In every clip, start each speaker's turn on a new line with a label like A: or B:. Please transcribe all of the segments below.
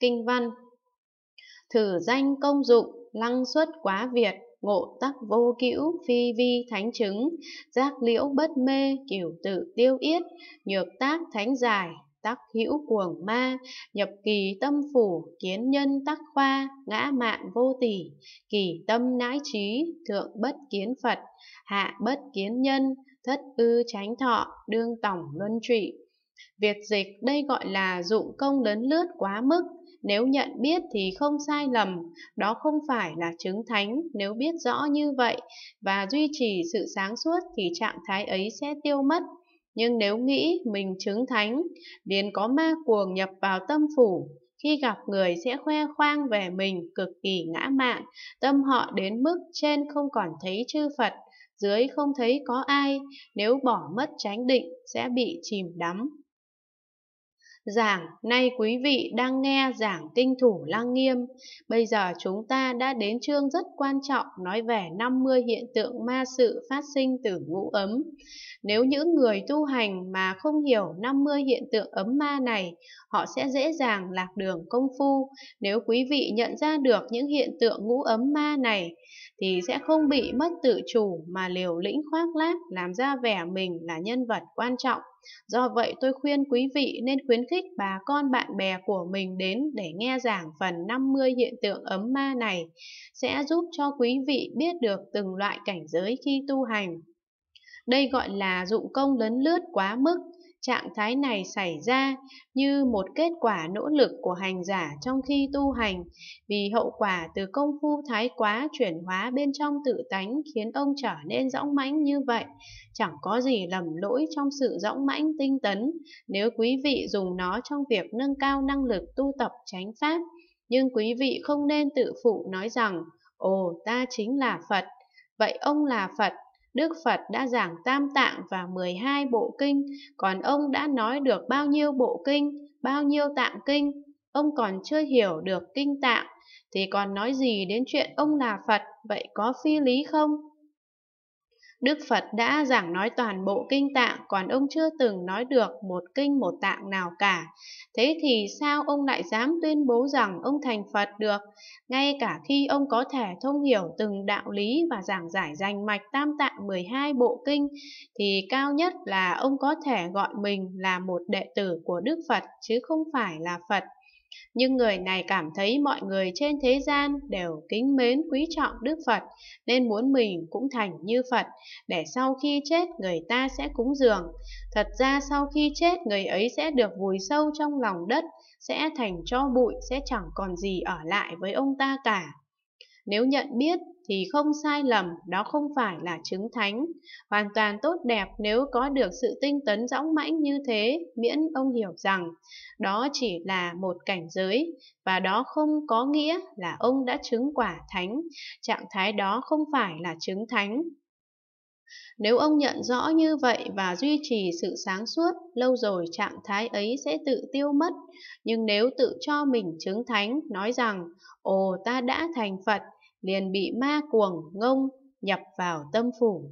A: kinh văn thử danh công dụng lăng xuất quá việt ngộ tắc vô cữu phi vi thánh chứng giác liễu bất mê cửu tự tiêu yết nhược tác thánh giải tắc hữu cuồng ma nhập kỳ tâm phủ kiến nhân tắc khoa ngã mạn vô tỷ kỳ tâm nãi trí thượng bất kiến phật hạ bất kiến nhân thất ư tránh thọ đương tổng luân trị Việc dịch đây gọi là dụng công lớn lướt quá mức, nếu nhận biết thì không sai lầm, đó không phải là chứng thánh nếu biết rõ như vậy và duy trì sự sáng suốt thì trạng thái ấy sẽ tiêu mất. Nhưng nếu nghĩ mình chứng thánh, liền có ma cuồng nhập vào tâm phủ, khi gặp người sẽ khoe khoang về mình cực kỳ ngã mạn, tâm họ đến mức trên không còn thấy chư Phật, dưới không thấy có ai, nếu bỏ mất chánh định sẽ bị chìm đắm Giảng, nay quý vị đang nghe giảng Kinh Thủ Lăng Nghiêm. Bây giờ chúng ta đã đến chương rất quan trọng nói về 50 hiện tượng ma sự phát sinh từ ngũ ấm. Nếu những người tu hành mà không hiểu 50 hiện tượng ấm ma này, họ sẽ dễ dàng lạc đường công phu. Nếu quý vị nhận ra được những hiện tượng ngũ ấm ma này, thì sẽ không bị mất tự chủ mà liều lĩnh khoác lác làm ra vẻ mình là nhân vật quan trọng Do vậy tôi khuyên quý vị nên khuyến khích bà con bạn bè của mình đến để nghe giảng phần 50 hiện tượng ấm ma này, sẽ giúp cho quý vị biết được từng loại cảnh giới khi tu hành. Đây gọi là dụng công lấn lướt quá mức, Trạng thái này xảy ra như một kết quả nỗ lực của hành giả trong khi tu hành, vì hậu quả từ công phu thái quá chuyển hóa bên trong tự tánh khiến ông trở nên rõng mãnh như vậy. Chẳng có gì lầm lỗi trong sự rõng mãnh tinh tấn nếu quý vị dùng nó trong việc nâng cao năng lực tu tập chánh pháp. Nhưng quý vị không nên tự phụ nói rằng, ồ ta chính là Phật, vậy ông là Phật Đức Phật đã giảng tam tạng và 12 bộ kinh, còn ông đã nói được bao nhiêu bộ kinh, bao nhiêu tạng kinh, ông còn chưa hiểu được kinh tạng, thì còn nói gì đến chuyện ông là Phật, vậy có phi lý không? Đức Phật đã giảng nói toàn bộ kinh tạng, còn ông chưa từng nói được một kinh một tạng nào cả. Thế thì sao ông lại dám tuyên bố rằng ông thành Phật được, ngay cả khi ông có thể thông hiểu từng đạo lý và giảng giải danh mạch tam tạng 12 bộ kinh, thì cao nhất là ông có thể gọi mình là một đệ tử của Đức Phật chứ không phải là Phật. Nhưng người này cảm thấy mọi người trên thế gian đều kính mến quý trọng Đức Phật nên muốn mình cũng thành như Phật để sau khi chết người ta sẽ cúng dường. Thật ra sau khi chết người ấy sẽ được vùi sâu trong lòng đất, sẽ thành cho bụi, sẽ chẳng còn gì ở lại với ông ta cả. Nếu nhận biết thì không sai lầm, đó không phải là chứng thánh. Hoàn toàn tốt đẹp nếu có được sự tinh tấn dõng mãnh như thế, miễn ông hiểu rằng đó chỉ là một cảnh giới, và đó không có nghĩa là ông đã chứng quả thánh. Trạng thái đó không phải là chứng thánh, nếu ông nhận rõ như vậy và duy trì sự sáng suốt, lâu rồi trạng thái ấy sẽ tự tiêu mất. Nhưng nếu tự cho mình chứng thánh, nói rằng, ồ ta đã thành Phật, liền bị ma cuồng ngông nhập vào tâm phủ.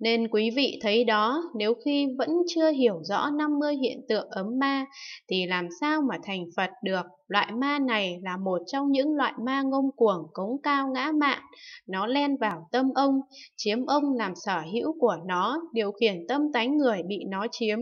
A: Nên quý vị thấy đó, nếu khi vẫn chưa hiểu rõ 50 hiện tượng ấm ma, thì làm sao mà thành Phật được? Loại ma này là một trong những loại ma ngông cuồng cống cao ngã mạn. Nó len vào tâm ông, chiếm ông làm sở hữu của nó, điều khiển tâm tánh người bị nó chiếm.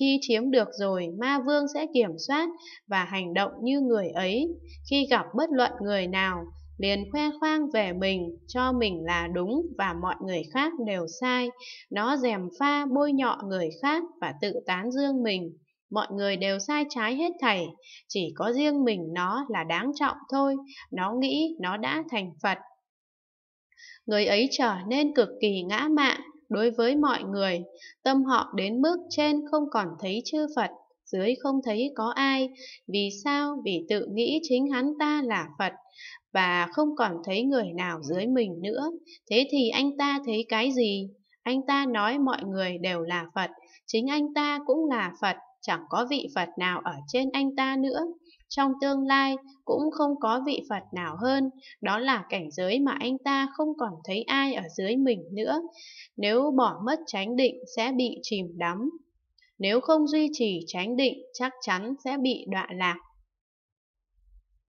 A: Khi chiếm được rồi, ma vương sẽ kiểm soát và hành động như người ấy. Khi gặp bất luận người nào, liền khoe khoang về mình, cho mình là đúng và mọi người khác đều sai. Nó dèm pha bôi nhọ người khác và tự tán dương mình. Mọi người đều sai trái hết thảy, chỉ có riêng mình nó là đáng trọng thôi, nó nghĩ nó đã thành Phật. Người ấy trở nên cực kỳ ngã mạn đối với mọi người, tâm họ đến mức trên không còn thấy chư Phật dưới không thấy có ai. Vì sao? Vì tự nghĩ chính hắn ta là Phật và không còn thấy người nào dưới mình nữa. Thế thì anh ta thấy cái gì? Anh ta nói mọi người đều là Phật, chính anh ta cũng là Phật, chẳng có vị Phật nào ở trên anh ta nữa. Trong tương lai cũng không có vị Phật nào hơn, đó là cảnh giới mà anh ta không còn thấy ai ở dưới mình nữa. Nếu bỏ mất chánh định sẽ bị chìm đắm. Nếu không duy trì chánh định chắc chắn sẽ bị đọa lạc